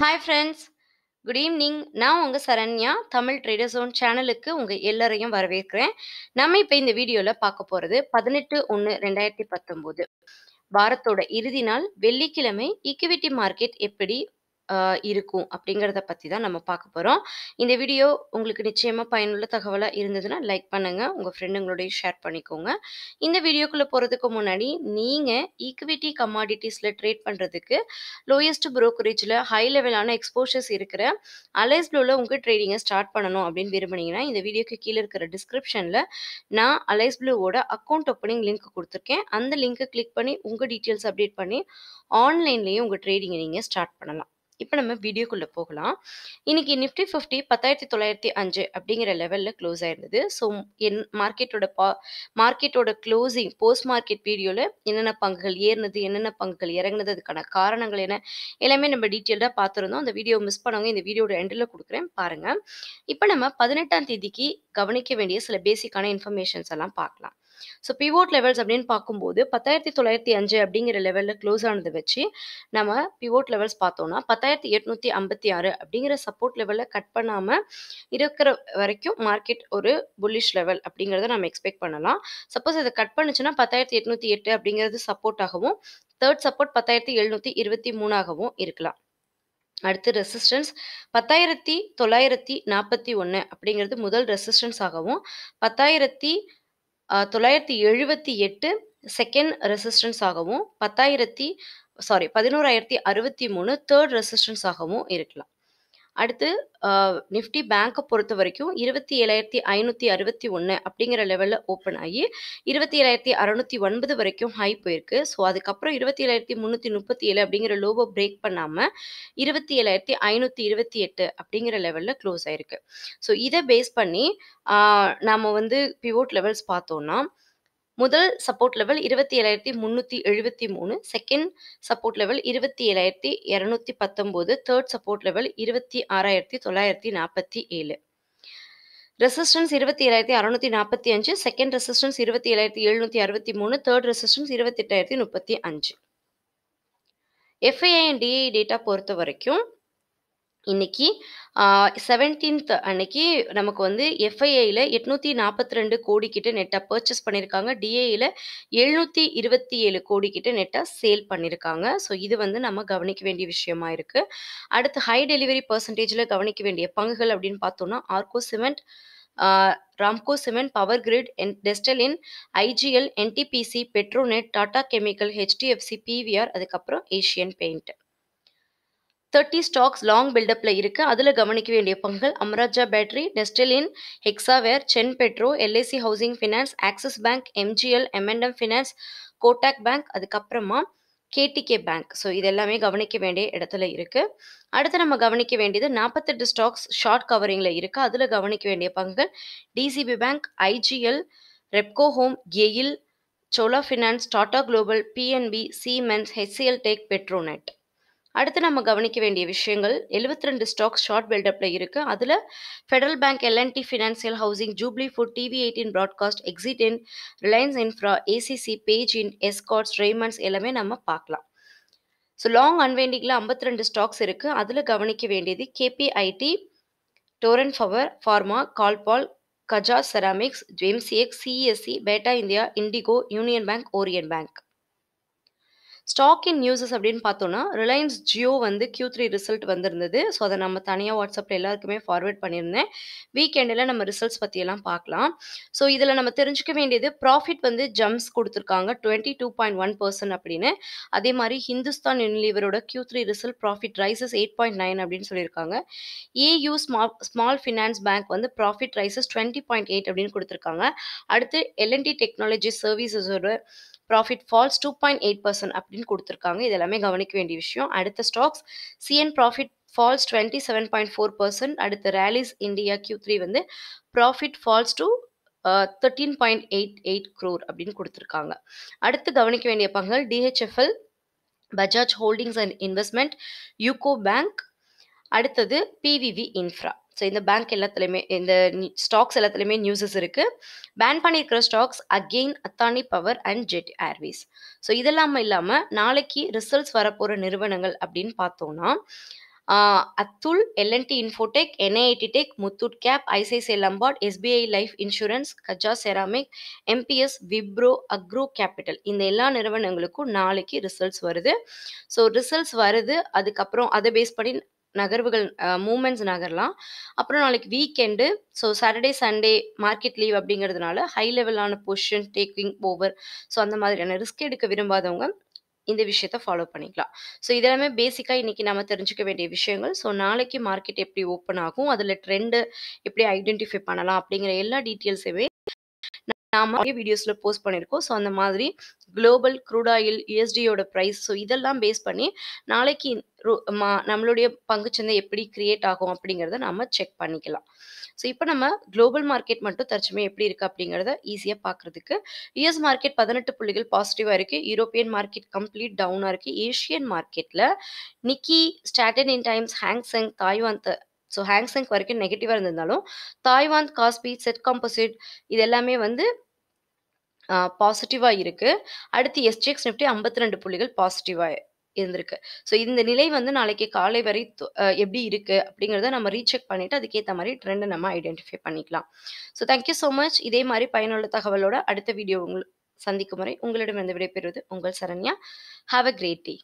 hi friends good evening நான் உங்கள் Saranya Tamil trader zone சேனலுக்கு உங்கள் எல்லோரையும் வரவேற்கிறேன் நம்ம இப்போ இந்த வீடியோவில் பார்க்க போகிறது பதினெட்டு ஒன்று ரெண்டாயிரத்தி பத்தொம்போது வாரத்தோட இறுதி நாள் வெள்ளிக்கிழமை ஈக்விட்டி மார்க்கெட் எப்படி இருக்கும் அப்படிங்கிறத பற்றி தான் நம்ம பார்க்க போகிறோம் இந்த வீடியோ உங்களுக்கு நிச்சயமாக பயனுள்ள தகவலாக இருந்ததுன்னா லைக் பண்ணுங்கள் உங்கள் ஃப்ரெண்டுங்களோடய ஷேர் பண்ணிக்கோங்க இந்த வீடியோக்குள்ளே போகிறதுக்கு முன்னாடி நீங்கள் ஈக்விட்டி கமாடிட்டிஸில் ட்ரேட் பண்ணுறதுக்கு லோயஸ்ட் ப்ரோக்கரேஜில் ஹை லெவலான எக்ஸ்போஷர்ஸ் இருக்கிற அலைஸ் ப்ளூவில் உங்கள் ட்ரேடிங்கை ஸ்டார்ட் பண்ணணும் அப்படின்னு விரும்புனீங்கன்னா இந்த வீடியோக்கு கீழே இருக்கிற டிஸ்கிரிப்ஷனில் நான் அலைஸ் ப்ளூவோட அக்கௌண்ட் ஓப்பனிங் லிங்க் கொடுத்துருக்கேன் அந்த லிங்க்கை கிளிக் பண்ணி உங்கள் டீட்டெயில்ஸ் அப்டேட் பண்ணி ஆன்லைன்லேயும் உங்கள் ட்ரேடிங்கை நீங்கள் ஸ்டார்ட் பண்ணலாம் இப்போ நம்ம வீடியோக்குள்ளே போகலாம் இன்றைக்கி நிஃப்டி ஃபிஃப்டி பத்தாயிரத்தி தொள்ளாயிரத்தி அஞ்சு அப்படிங்கிற லெவலில் க்ளோஸ் ஆயிருந்தது ஸோ என் மார்க்கெட்டோட பா மார்க்கெட்டோட க்ளோஸிங் போஸ்ட் மார்க்கெட் வீடியோவில் என்னென்ன பங்குகள் ஏறினது என்னென்ன பங்குகள் இறங்கினது அதுக்கான காரணங்கள் என்ன எல்லாமே நம்ம டீட்டெயிலாக பார்த்துருந்தோம் அந்த வீடியோ மிஸ் பண்ணவங்க இந்த வீடியோட எண்டில் கொடுக்குறேன் பாருங்கள் இப்போ நம்ம பதினெட்டாம் தேதிக்கு கவனிக்க வேண்டிய சில பேசிக்கான இன்ஃபர்மேஷன்ஸ் எல்லாம் பார்க்கலாம் ஸோ பிவோட் லெவல்ஸ் அப்படின்னு பார்க்கும்போது பத்தாயிரத்தி தொள்ளாயிரத்தி அஞ்சு அப்படிங்கிற லெவலில் க்ளோஸ் ஆனதை வச்சு நம்ம பிவோட் லெவல்ஸ் பார்த்தோம்னா பத்தாயிரத்தி எட்நூத்தி ஐம்பத்தி ஆறு அப்படிங்கிற சப்போர்ட் லெவலில் கட் பண்ணாமல் இருக்கிற வரைக்கும் மார்க்கெட் ஒரு புல்லிஷ் லெவல் அப்படிங்கிறத நம்ம எக்ஸ்பெக்ட் பண்ணலாம் சப்போஸ் இதை கட் பண்ணுச்சுன்னா பத்தாயிரத்தி எட்நூத்தி எட்டு அப்படிங்கிறது சப்போர்ட் ஆகவும் தேர்ட் சப்போர்ட் பத்தாயிரத்தி எழுநூத்தி இருபத்தி மூணாகவும் இருக்கலாம் அடுத்து ரெசிஸ்டன்ஸ் பத்தாயிரத்தி தொள்ளாயிரத்தி நாற்பத்தி ஒன்று அப்படிங்கிறது முதல் ரெசிஸ்டன்ஸ் ஆகவும் பத்தாயிரத்தி தொள்ளாயிரத்தி எழுபத்தி எட்டு செகண்ட் ரெசிஸ்டன்ஸ் ஆகவும் பத்தாயிரத்தி சாரி பதினோராயிரத்தி அறுபத்தி மூணு தேர்ட் ரெசிஸ்டன்ஸ் ஆகவும் இருக்கலாம் அடுத்து நிஃப்டி பேங்க்கை பொறுத்த வரைக்கும் இருபத்தி ஏழாயிரத்தி ஐநூற்றி அறுபத்தி ஒன்று அப்படிங்கிற லெவலில் ஓப்பன் ஆகி இருபத்தி ஏழாயிரத்தி அறநூற்றி ஒன்பது வரைக்கும் ஹை போயிருக்கு ஸோ அதுக்கப்புறம் இருபத்தி ஏழாயிரத்தி முந்நூற்றி முப்பத்தி ஏழு அப்படிங்கிற லோவை பிரேக் பண்ணாமல் இருபத்தி ஏழாயிரத்தி ஐநூற்றி இருபத்தி எட்டு அப்படிங்கிற லெவலில் க்ளோஸ் ஆயிருக்கு ஸோ இதை பேஸ் பண்ணி நம்ம வந்து பிவோட் லெவல்ஸ் பார்த்தோன்னா முதல் சப்போர்ட் லெவல் இருபத்தி ஏழாயிரத்தி முந்நூற்றி எழுபத்தி மூணு செகண்ட் சப்போர்ட் லெவல் இருபத்தி ஏழாயிரத்தி இரநூத்தி பத்தொம்போது தேர்ட் சப்போர்ட் லெவல் இருபத்தி ஆறாயிரத்தி தொள்ளாயிரத்தி நாற்பத்தி ஏழு ரெசிஸ்டன்ஸ் இருபத்தி ஏழாயிரத்தி அறுநூத்தி நாற்பத்தி அஞ்சு செகண்ட் ரெசிஸ்டன்ஸ் இருபத்தி ஏழாயிரத்தி எழுநூத்தி அறுபத்தி மூணு தேர்ட் ரெசிஸ்டன்ஸ் எட்டாயிரத்தி முப்பத்தி அஞ்சு எஃப்ஐஐ அண்ட் டிஐ டேட்டா பொறுத்த வரைக்கும் இன்னைக்கு செவன்டீன்த் அன்னைக்கு நமக்கு வந்து எஃப்ஐஐயில் எட்நூற்றி நாற்பத்தி ரெண்டு கோடி கிட்ட நெட்டாக பர்ச்சேஸ் பண்ணியிருக்காங்க டிஏயில் எழுநூற்றி இருபத்தி ஏழு கோடி கிட்ட நெட்டாக சேல் பண்ணியிருக்காங்க ஸோ இது வந்து நம்ம கவனிக்க வேண்டிய விஷயமா இருக்குது அடுத்து ஹை டெலிவரி பர்சன்டேஜில் கவனிக்க வேண்டிய பங்குகள் அப்படின்னு பார்த்தோம்னா ஆர்கோ cement Ramco cement power grid என் டெஸ்டலின் IGL NTPC Petronet Tata chemical HDFC PVR அதுக்கப்புறம் Asian paint thirty stocks long பில்டப்பில் இருக்குது அதில் கவனிக்க வேண்டிய பங்குகள் அமராஜா பேட்டரி நெஸ்டலின் ஹெக்ஸாவேர் சென் பெட்ரோ LIC housing finance Axis bank MGL MNM finance Kotak bank அதுக்கப்புறமா கேடிகே பேங்க் ஸோ இது எல்லாமே கவனிக்க வேண்டிய இடத்துல இருக்குது அடுத்து நம்ம கவனிக்க வேண்டியது நாற்பத்தெட்டு ஸ்டாக்ஸ் ஷார்ட் கவரிங்கில் இருக்குது அதில் கவனிக்க வேண்டிய பங்குகள் DCB bank IGL Repco home GAIL Chola finance Tata global PNB Siemens HCL tech Petronet அடுத்து நம்ம கவனிக்க வேண்டிய விஷயங்கள் எழுபத்தி ரெண்டு ஸ்டாக்ஸ் ஷார்ட் பில்டப்ல இருக்கு அதில் federal bank L&T financial housing Jubilant food TV eighteen broadcast Exide இன் ரிலையன்ஸ் இன்ஃப்ரா ஏசிசி பேஜ் இன் எஸ்காட்ஸ் ரேமண்ட்ஸ் எல்லாமே நம்ம பார்க்கலாம் ஸோ லாங் அன்வேண்டிங்கில் ஐம்பத்தி ரெண்டு ஸ்டாக்ஸ் இருக்குது அதில் கவனிக்க வேண்டியது கேபிஐடி டோரன் ஃபவர் ஃபார்மா கால்பால் கஜா செராமிக்ஸ் ஜேம்சிஎக்ஸ் CSC Bata India IndiGo union bank Orient bank stock in newses அப்படின்னு பார்த்தோன்னா ரிலையன்ஸ் ஜியோ வந்து கியூ த்ரீ ரிசல்ட் வந்திருந்தது ஸோ அதை நம்ம தனியாக வாட்ஸ்அப்பில் எல்லாருக்குமே ஃபார்வேர்ட் பண்ணியிருந்தேன் வீக்கெண்டில் நம்ம ரிசல்ட்ஸ் பற்றியெல்லாம் பார்க்கலாம் ஸோ இதில் நம்ம தெரிஞ்சுக்க வேண்டியது ப்ராஃபிட் வந்து ஜம்ப்ஸ் கொடுத்துருக்காங்க twenty two point one percent அப்படின்னு அதே மாதிரி ஹிந்துஸ்தான் யூனிலீவரோட Q three result profit rises eight point nine அப்படின்னு சொல்லியிருக்காங்க ஏயூ ஸ்மா ஸ்மால் ஃபினான்ஸ் பேங்க் வந்து profit rises twenty point eight அப்படின்னு கொடுத்துருக்காங்க அடுத்து எல்என்டி டெக்னாலஜி சர்வீசஸோட profit falls two point eight percent அப்படின்னு கொடுத்துருக்காங்க இது எல்லாமே கவனிக்க வேண்டிய விஷயம் அடுத்த ஸ்டாக்ஸ் சிஎன் profit falls twenty seven point four percent அடுத்த ரேலிஸ் இந்தியா கியூ த்ரீ வந்து profit falls to thirteen point eight eight crore அப்படின்னு கொடுத்துருக்காங்க அடுத்து கவனிக்க வேண்டிய பங்குகள் DHFL Bajaj holdings and investment UCO bank அடுத்தது பிவிவி இன்ஃப்ரா ஸோ இந்த பேங்க் எல்லாத்துலேயுமே இந்த ஸ்டாக்ஸ் எல்லாத்துலேயுமே நியூஸஸ் இருக்குது பேன் பண்ணியிருக்கிற stocks again Adani power and Jet Airways so இதெல்லாம் இல்லாமல் நாளைக்கு ரிசல்ட்ஸ் வரப்போகிற நிறுவனங்கள் அப்படின்னு பார்த்தோன்னா Atul L&T Infotech NIIT tech Muthoot cap ICICI Lombard SBI life insurance கஜா ceramic MBS Wipro agro capital இந்த எல்லா நிறுவனங்களுக்கும் நாளைக்கு ரிசல்ட்ஸ் வருது ஸோ ரிசல்ட்ஸ் வருது அதுக்கப்புறம் அதை பேஸ் பண்ணி நகர்வுகள் மூமெண்ட்ஸ் நகரலாம் அப்புறம் நாளைக்கு weekend so Saturday Sunday market leave அப்படிங்கிறதுனால ஹை லெவலான பொசிஷன் டேக்கிங் ஓவர் ஸோ அந்த மாதிரியான ரிஸ்க் எடுக்க விரும்பாதவங்க இந்த விஷயத்த ஃபாலோ பண்ணிக்கலாம் ஸோ இதெல்லாமே பேசிக்காக இன்றைக்கி நம்ம தெரிஞ்சுக்க வேண்டிய விஷயங்கள் ஸோ நாளைக்கு மார்க்கெட் எப்படி ஓப்பன் ஆகும் அதில் ட்ரெண்டு எப்படி ஐடென்டிஃபை பண்ணலாம் அப்படிங்கிற எல்லா டீட்டெயில்ஸுமே நாம வீடியோஸில் போஸ்ட் பண்ணியிருக்கோம் ஸோ அந்த மாதிரி குளோபல் க்ரூடாயில் ஆயில் யூஎஸ்டியோட ப்ரைஸ் ஸோ இதெல்லாம் பேஸ் பண்ணி நாளைக்கு நம்மளுடைய பங்குச்சந்தை எப்படி கிரியேட் ஆகும் அப்படிங்கிறத நம்ம செக் பண்ணிக்கலாம் ஸோ இப்போ நம்ம குளோபல் மார்க்கெட் மட்டும் தற்சமே எப்படி இருக்குது அப்படிங்கிறத ஈஸியாக பார்க்குறதுக்கு யூஎஸ் மார்க்கெட் பதினெட்டு புள்ளிகள் பாசிட்டிவாக இருக்குது யூரோப்பியன் மார்க்கெட் கம்ப்ளீட் டவுனாக இருக்குது ஏஷியன் மார்க்கெட்டில் நிக்கி ஸ்டாட்டன் இன் Times Hang Seng Taiwan so Hang Seng வரைக்கும் நெகட்டிவாக இருந்திருந்தாலும் தாய்வான் காஸ்பி செட் காம்போசிட் இது எல்லாமே வந்து பாசிட்டிவாக இருக்குது அடுத்து எஸ்டிஎக்ஸ் நிஃப்டி ஐம்பத்தி ரெண்டு புள்ளிகள் பாசிட்டிவாக இருந்திருக்கு ஸோ இந்த நிலை வந்து நாளைக்கு காலை வரை எப்படி இருக்குது அப்படிங்கிறத நம்ம ரீசெக் பண்ணிவிட்டு அதுக்கேற்ற மாதிரி ட்ரெண்டை நம்ம ஐடென்டிஃபை பண்ணிக்கலாம் ஸோ தேங்க்யூ ஸோ மச் இதே மாதிரி பயனுள்ள தகவலோட அடுத்த வீடியோ உங்கள் சந்திக்கும் முறை உங்களிடம் இருந்து விடைபெறுவது உங்கள் Saranya have a great day